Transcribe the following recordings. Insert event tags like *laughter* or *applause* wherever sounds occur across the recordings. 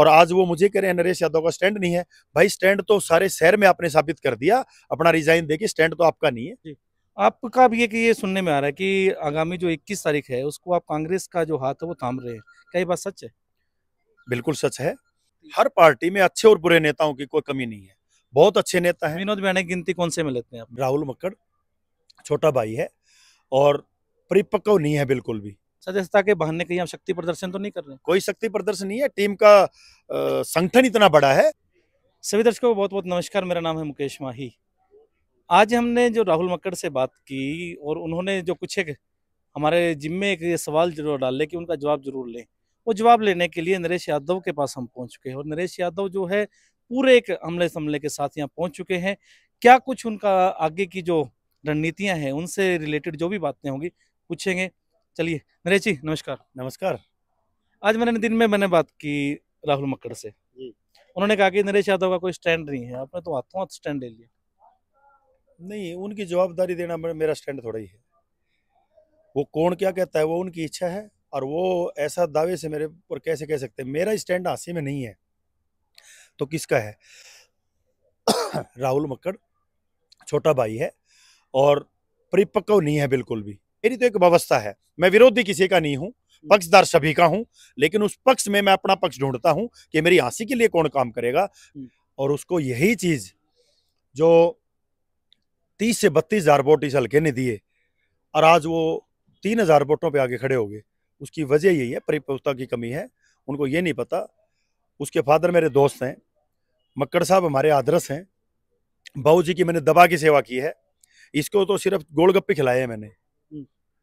और आज वो मुझे कह रहे हैं नरेश यादव का स्टैंड नहीं है भाई स्टैंड तो सारे शहर में आपने साबित कर दिया अपना रिजाइन देके स्टैंड तो आपका नहीं है आपका भी कि ये सुनने में आ रहा है कि आगामी जो 21 तारीख है उसको आप कांग्रेस का जो हाथ है वो थाम रहे हैं क्या ये बात सच है बिल्कुल सच है हर पार्टी में अच्छे और बुरे नेताओं की कोई कमी नहीं है बहुत अच्छे नेता है विनोद मैंने गिनती कौन से में लेते हैं आप राहुल मक्कड़ छोटा भाई है और परिपक्व नहीं है बिल्कुल भी सदस्यता के बहाने कहीं हम शक्ति प्रदर्शन तो नहीं कर रहे कोई शक्ति प्रदर्शन नहीं है टीम का संगठन इतना बड़ा है सभी दर्शकों को बहुत बहुत नमस्कार मेरा नाम है मुकेश माही आज हमने जो राहुल मक्कड़ से बात की और उन्होंने जो कुछ एक हमारे जिम्मे एक सवाल जरूर डाले कि उनका जवाब जरूर लें वो जवाब लेने के लिए नरेश यादव के पास हम पहुंच चुके हैं और नरेश यादव जो है पूरे एक हमले समले के साथ यहाँ पहुंच चुके हैं क्या कुछ उनका आगे की जो रणनीतियां हैं उनसे रिलेटेड जो भी बातें होंगी पूछेंगे चलिए नरेश जी नमस्कार नमस्कार आज मैंने दिन में मैंने बात की राहुल मक्कड़ से उन्होंने कहा कि नरेश यादव का कोई स्टैंड नहीं है आपने तो हाथों हाथ स्टैंड ले लिया नहीं उनकी जवाबदारी देना मेरा स्टैंड थोड़ा ही है वो कौन क्या कहता है वो उनकी इच्छा है और वो ऐसा दावे से मेरे पर कैसे कह सकते हैं मेरा स्टैंड हाँसी में नहीं है तो किसका है *coughs* राहुल मक्कड़ छोटा भाई है और परिपक्व नहीं है बिल्कुल भी मेरी तो एक व्यवस्था है मैं विरोधी किसी का नहीं हूँ हम्म। पक्षदार सभी का हूँ लेकिन उस पक्ष में मैं अपना पक्ष ढूंढता हूँ कि मेरी हंसी के लिए कौन काम करेगा हम्म। और उसको यही चीज जो तीस से बत्तीस हजार वोट इस हल्के ने दिए और आज वो तीन हजार वोटों पर आगे खड़े हो गए उसकी वजह यही है परिपक्वता की कमी है उनको ये नहीं पता उसके फादर मेरे दोस्त हैं मक्कड़ साहब हमारे आदर्श हैं बहू जी की मैंने दबा की सेवा की है इसको तो सिर्फ गोलगप्पे खिलाए हैं मैंने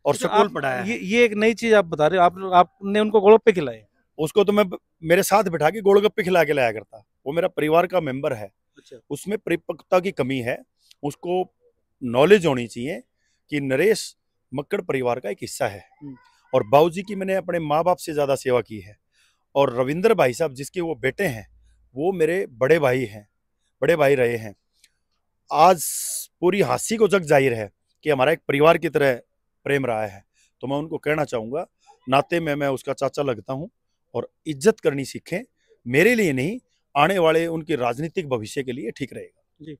और तो स्कूल पढ़ाया ये ये एक नई चीज आप बता रहे हो आप आपने उनको गोलगप्पे खिलाए उसको तो मैं मेरे साथ बिठा के गोलगप्पे खिला के लाया करता वो मेरा परिवार का मेंबर है अच्छा। उसमें परिपक्वता की कमी है उसको नॉलेज होनी चाहिए कि नरेश मक्कड़ परिवार का एक हिस्सा है हम्म। और जी की मैंने अपने माँ बाप से ज़्यादा सेवा की है और रविंद्र भाई साहब जिसके वो बेटे हैं वो मेरे बड़े भाई हैं बड़े भाई रहे हैं आज पूरी हाँसी को जग जाहिर है कि हमारा एक परिवार की तरह प्रेम राय है तो मैं उनको कहना चाहूँगा नाते में मैं उसका चाचा लगता हूँ और इज्जत करनी सीखें मेरे लिए नहीं आने वाले उनके राजनीतिक भविष्य के लिए ठीक रहेगा जी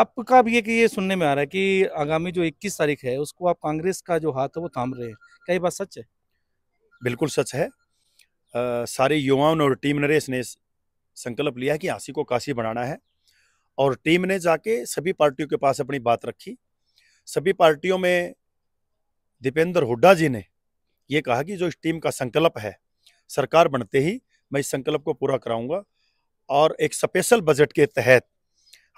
आपका भी कि ये सुनने में आ रहा है कि आगामी जो 21 तारीख है उसको आप कांग्रेस का जो हाथ है वो थाम रहे हैं क्या ये बात सच है बिल्कुल सच है आ, सारे युवाओं और टीम नरेश ने संकल्प लिया कि हाँसी को काशी बनाना है और टीम ने जाके सभी पार्टियों के पास अपनी बात रखी सभी पार्टियों में दीपेंद्र हुड्डा जी ने ये कहा कि जो इस टीम का संकल्प है सरकार बनते ही मैं इस संकल्प को पूरा कराऊंगा और एक स्पेशल बजट के तहत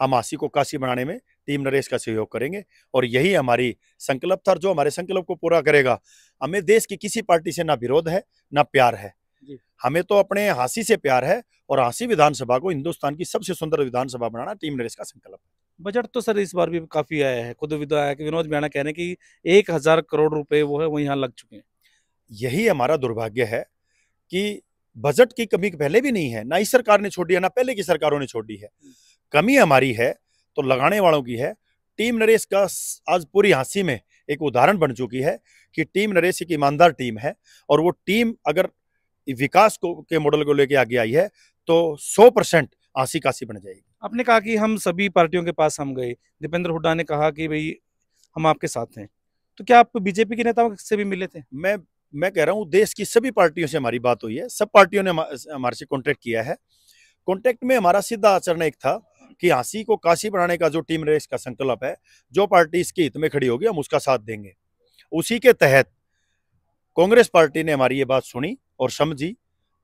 हम आसी को काशी बनाने में टीम नरेश का सहयोग करेंगे और यही हमारी संकल्प था जो हमारे संकल्प को पूरा करेगा हमें देश की किसी पार्टी से ना विरोध है ना प्यार है हमें तो अपने हाँसी से प्यार है और हाँसी विधानसभा को हिंदुस्तान की सबसे सुंदर विधानसभा बनाना टीम नरेश का संकल्प है बजट तो सर इस बार भी काफ़ी आया है खुद विधायक तो विनोद मैणा कह रहे हैं कि एक हज़ार करोड़ रुपए वो है वो यहाँ लग चुके हैं यही हमारा दुर्भाग्य है कि बजट की कमी पहले भी नहीं है ना इस सरकार ने दी है ना पहले की सरकारों ने छोड़ दी है हम्म। कमी हमारी है तो लगाने वालों की है टीम नरेश का आज पूरी हाँसी में एक उदाहरण बन चुकी है कि टीम नरेश एक ईमानदार टीम है और वो टीम अगर विकास को के मॉडल को लेकर आगे आई है तो सौ परसेंट आंसी कासी बन जाएगी आपने कहा कि हम सभी पार्टियों के पास हम गए दीपेंद्र हुड्डा ने कहा कि भाई हम आपके साथ हैं तो क्या आप बीजेपी के नेताओं से भी मिले थे मैं मैं कह रहा हूँ देश की सभी पार्टियों से हमारी बात हुई है सब पार्टियों ने हमारे से कॉन्टैक्ट किया है कॉन्ट्रैक्ट में हमारा सीधा आचरण एक था कि हाँसी को काशी बनाने का जो टीम रेस का संकल्प है जो पार्टी इसके हित में खड़ी होगी हम उसका साथ देंगे उसी के तहत कांग्रेस पार्टी ने हमारी ये बात सुनी और समझी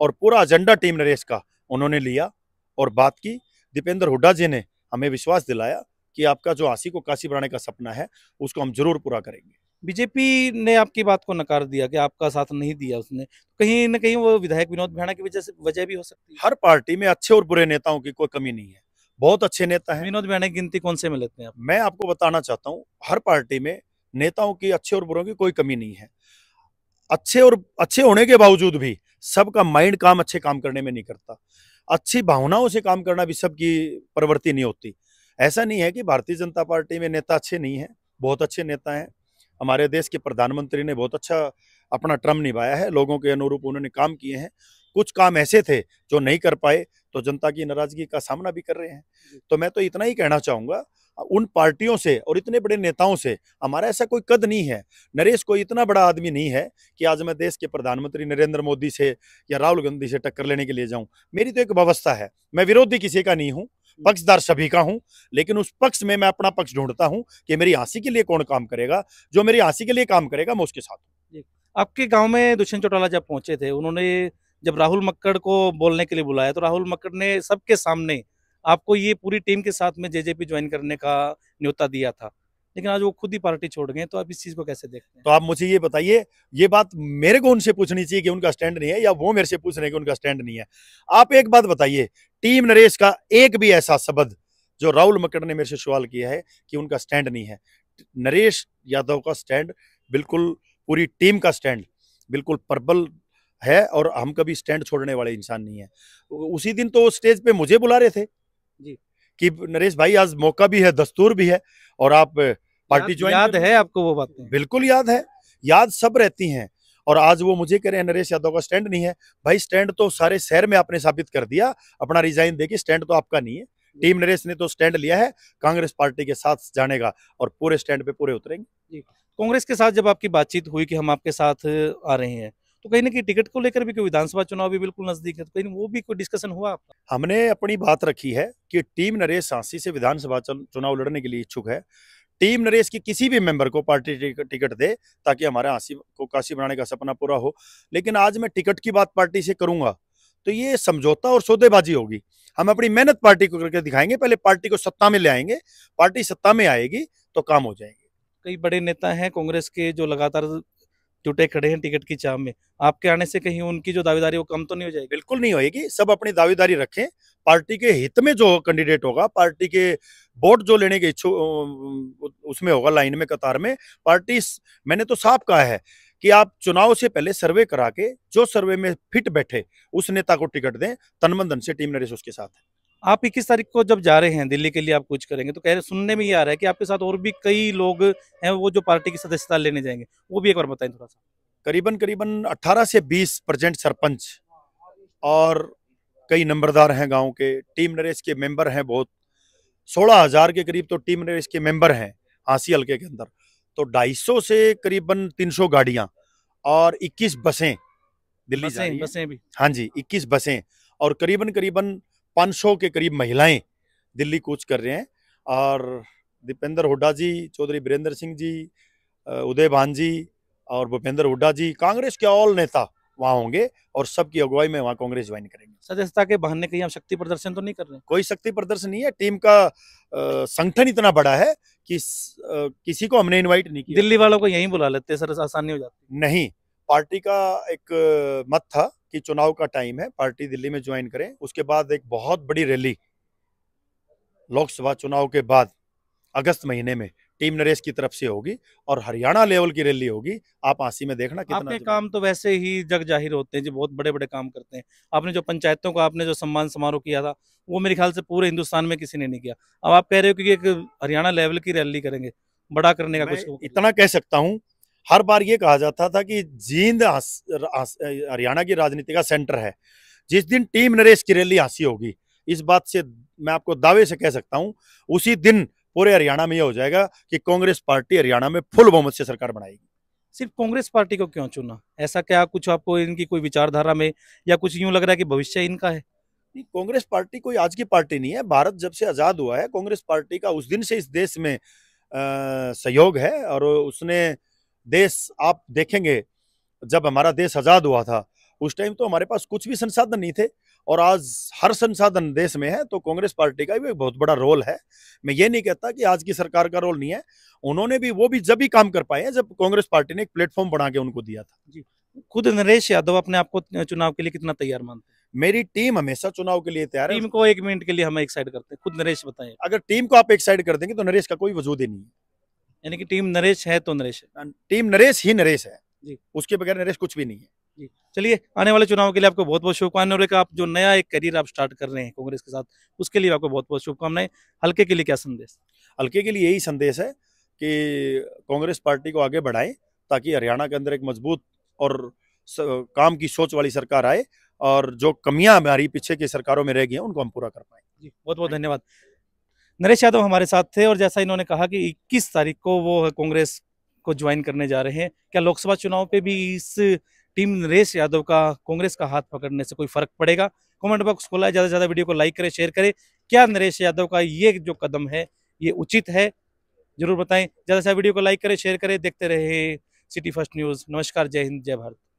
और पूरा एजेंडा टीम नरेश का उन्होंने लिया और बात की दीपेंद्र हुड्डा जी ने हमें विश्वास दिलाया कि आपका जो आसी को काशी बनाने का सपना है उसको हम जरूर पूरा करेंगे बीजेपी ने आपकी बात को नकार दिया कि आपका साथ नहीं दिया उसने कहीं ना कहीं वो विधायक विनोद भैया की वजह से वजह भी हो सकती है हर पार्टी में अच्छे और बुरे नेताओं की कोई कमी नहीं है बहुत अच्छे नेता हैं विनोद भैया की गिनती कौन से में लेते हैं आप मैं आपको बताना चाहता हूँ हर पार्टी में नेताओं की अच्छे और बुरों की कोई कमी नहीं है अच्छे और अच्छे होने के बावजूद भी सबका माइंड काम अच्छे काम करने में नहीं करता अच्छी भावनाओं से काम करना भी सबकी प्रवृत्ति नहीं होती ऐसा नहीं है कि भारतीय जनता पार्टी में नेता अच्छे नहीं हैं बहुत अच्छे नेता हैं हमारे देश के प्रधानमंत्री ने बहुत अच्छा अपना ट्रम निभाया है लोगों के अनुरूप उन्होंने काम किए हैं कुछ काम ऐसे थे जो नहीं कर पाए तो जनता की नाराजगी का सामना भी कर रहे हैं तो मैं तो इतना ही कहना चाहूँगा उन पार्टियों से और इतने बड़े नेताओं से हमारा ऐसा कोई कद नहीं है नरेश कोई इतना बड़ा आदमी नहीं है कि आज मैं देश के प्रधानमंत्री नरेंद्र मोदी से या राहुल गांधी से टक्कर लेने के लिए जाऊं मेरी तो एक व्यवस्था है मैं विरोधी किसी का नहीं हूं पक्षदार सभी का हूं लेकिन उस पक्ष में मैं अपना पक्ष ढूंढता हूँ कि मेरी हाँसी के लिए कौन काम करेगा जो मेरी हाँसी के लिए काम करेगा मैं उसके साथ आपके गाँव में दुष्यंत चौटाला जब पहुंचे थे उन्होंने जब राहुल मक्कड़ को बोलने के लिए बुलाया तो राहुल मक्कड़ ने सबके सामने आपको ये पूरी टीम के साथ में जेजेपी ज्वाइन करने का न्योता दिया था लेकिन आज वो खुद ही पार्टी छोड़ गए तो आप इस चीज को कैसे देखते हैं तो आप मुझे ये बताइए ये बात मेरे को उनसे पूछनी चाहिए कि उनका स्टैंड नहीं है या वो मेरे से पूछ रहे हैं कि उनका स्टैंड नहीं है आप एक बात बताइए टीम नरेश का एक भी ऐसा शब्द जो राहुल मकड़ ने मेरे से सवाल किया है कि उनका स्टैंड नहीं है नरेश यादव का स्टैंड बिल्कुल पूरी टीम का स्टैंड बिल्कुल पर्बल है और हम कभी स्टैंड छोड़ने वाले इंसान नहीं है उसी दिन तो स्टेज पे मुझे बुला रहे थे कि नरेश भाई आज मौका भी है दस्तूर भी है और आप पार्टी जो याद है आपको वो बात बिल्कुल याद है याद सब रहती हैं और आज वो मुझे कह रहे हैं नरेश यादव का स्टैंड नहीं है भाई स्टैंड तो सारे शहर में आपने साबित कर दिया अपना रिजाइन देके स्टैंड तो आपका नहीं है टीम नरेश ने तो स्टैंड लिया है कांग्रेस पार्टी के साथ जाने का और पूरे स्टैंड पे पूरे उतरेंगे कांग्रेस के साथ जब आपकी बातचीत हुई कि हम आपके साथ आ रहे हैं तो कहीं ना कहीं टिकट को लेकर भी कोई विधानसभा चुनाव भी बिल्कुल नजदीक है तो कहीं वो भी कोई डिस्कशन हुआ आपका हमने अपनी बात रखी है कि टीम नरेश सांसी से विधानसभा चुनाव लड़ने के लिए इच्छुक है टीम नरेश की किसी भी मेंबर को पार्टी टिकट दे ताकि हमारे आसिफ को काशी बनाने का सपना पूरा हो लेकिन आज मैं टिकट की बात पार्टी से करूंगा तो ये समझौता और सौदेबाजी होगी हम अपनी मेहनत पार्टी को करके दिखाएंगे पहले पार्टी को सत्ता में ले आएंगे पार्टी सत्ता में आएगी तो काम हो जाएंगे कई बड़े नेता हैं कांग्रेस के जो लगातार जुटे खड़े हैं टिकट की चाह में आपके आने से कहीं उनकी जो दावेदारी वो कम तो नहीं हो जाएगी बिल्कुल नहीं होगी सब अपनी दावेदारी रखें पार्टी के हित में जो कैंडिडेट होगा पार्टी के वोट जो लेने के इच्छुक उसमें होगा लाइन में कतार में पार्टी मैंने तो साफ कहा है कि आप चुनाव से पहले सर्वे करा के जो सर्वे में फिट बैठे उस नेता को टिकट दें तनमंदन से टीम नरेश उसके साथ है आप इक्कीस तारीख को जब जा रहे हैं दिल्ली के लिए आप कुछ करेंगे तो कह रहे सुनने में ये आ रहा है कि आपके साथ और भी कई लोग हैं वो जो पार्टी की सदस्यता लेने जाएंगे वो भी एक बार बताएं थोड़ा सा करीबन करीबन 18 से 20 परसेंट सरपंच और कई नंबरदार हैं गांव के टीम नरेश के मेंबर हैं बहुत सोलह हजार के करीब तो टीम नरेश के मेंबर हैं हाँसी हल्के के अंदर तो ढाई से करीबन तीन सौ और इक्कीस बसें दिल्ली बसें भी हाँ जी इक्कीस बसें और करीबन करीबन 500 के करीब महिलाएं दिल्ली कूच कर रहे हैं और दीपेंद्र हुड्डा जी चौधरी बीरेंद्र सिंह जी उदय भान जी और भूपेंद्र हुड्डा जी कांग्रेस के ऑल नेता वहाँ होंगे और सबकी अगुवाई में वहाँ कांग्रेस ज्वाइन करेंगे सदस्यता के बहाने कहीं हम शक्ति प्रदर्शन तो नहीं कर रहे कोई शक्ति प्रदर्शन नहीं है टीम का संगठन इतना बड़ा है कि किसी को हमने इनवाइट नहीं किया दिल्ली वालों को यहीं बुला लेते सर आसानी हो जाती नहीं पार्टी का एक मत था कि चुनाव का टाइम है पार्टी दिल्ली में ज्वाइन करें उसके बाद एक बहुत बड़ी रैली लोकसभा चुनाव के बाद अगस्त महीने में टीम नरेश की तरफ से होगी और हरियाणा लेवल की रैली होगी आप आंसी में देखना कितना आपके काम तो वैसे ही जग जाहिर होते हैं जो बहुत बड़े बड़े काम करते हैं आपने जो पंचायतों का आपने जो सम्मान समारोह किया था वो मेरे ख्याल से पूरे हिंदुस्तान में किसी ने नहीं किया अब आप कह रहे हो कि एक हरियाणा लेवल की रैली करेंगे बड़ा करने का कुछ इतना कह सकता हूँ हर बार ये कहा जाता था कि जींद हरियाणा की राजनीति का सेंटर है जिस दिन टीम नरेश की रैली हासी होगी इस बात से मैं आपको दावे से कह सकता हूं उसी दिन पूरे हरियाणा में यह हो जाएगा कि कांग्रेस पार्टी हरियाणा में फुल बहुमत से सरकार बनाएगी सिर्फ कांग्रेस पार्टी को क्यों चुना ऐसा क्या कुछ आपको इनकी कोई विचारधारा में या कुछ यूं लग रहा है कि भविष्य इनका है कांग्रेस पार्टी कोई आज की पार्टी नहीं है भारत जब से आज़ाद हुआ है कांग्रेस पार्टी का उस दिन से इस देश में आ, सहयोग है और उसने देश आप देखेंगे जब हमारा देश आज़ाद हुआ था उस टाइम तो हमारे पास कुछ भी संसाधन नहीं थे और आज हर संसाधन देश में है तो कांग्रेस पार्टी का भी एक बहुत बड़ा रोल है मैं ये नहीं कहता कि आज की सरकार का रोल नहीं है उन्होंने भी वो भी जब भी काम कर पाए हैं जब कांग्रेस पार्टी ने एक प्लेटफॉर्म बना के उनको दिया था जी खुद नरेश यादव अपने आप को चुनाव के लिए कितना तैयार मानते हैं मेरी टीम हमेशा चुनाव के लिए तैयार है टीम को एक मिनट के लिए हम एक साइड करते हैं खुद नरेश बताएं अगर टीम को आप एक साइड कर देंगे तो नरेश का कोई वजूद ही नहीं है यानी कि टीम नरेश है तो नरेश है टीम नरेश ही नरेश है जी उसके बगैर नरेश कुछ भी नहीं है चलिए आने वाले चुनाव के लिए आपको बहुत बहुत शुभकामनाएं और आप जो नया एक करियर आप स्टार्ट कर रहे हैं कांग्रेस के साथ उसके लिए आपको बहुत बहुत शुभकामनाएं हल्के के लिए क्या संदेश हल्के के लिए यही संदेश है कि कांग्रेस पार्टी को आगे बढ़ाएं ताकि हरियाणा के अंदर एक मजबूत और काम की सोच वाली सरकार आए और जो कमियां हमारी पीछे की सरकारों में रह गई हैं उनको हम पूरा कर पाए बहुत बहुत धन्यवाद नरेश यादव हमारे साथ थे और जैसा इन्होंने कहा कि 21 तारीख को वो कांग्रेस को ज्वाइन करने जा रहे हैं क्या लोकसभा चुनाव पे भी इस टीम नरेश यादव का कांग्रेस का हाथ पकड़ने से कोई फर्क पड़ेगा कमेंट बॉक्स खोला ज़्यादा से ज़्यादा वीडियो को लाइक करें शेयर करें क्या नरेश यादव का ये जो कदम है ये उचित है जरूर बताएं ज़्यादा से ज़्यादा वीडियो को लाइक करें शेयर करें देखते रहे सिटी फर्स्ट न्यूज़ नमस्कार जय हिंद जय भारत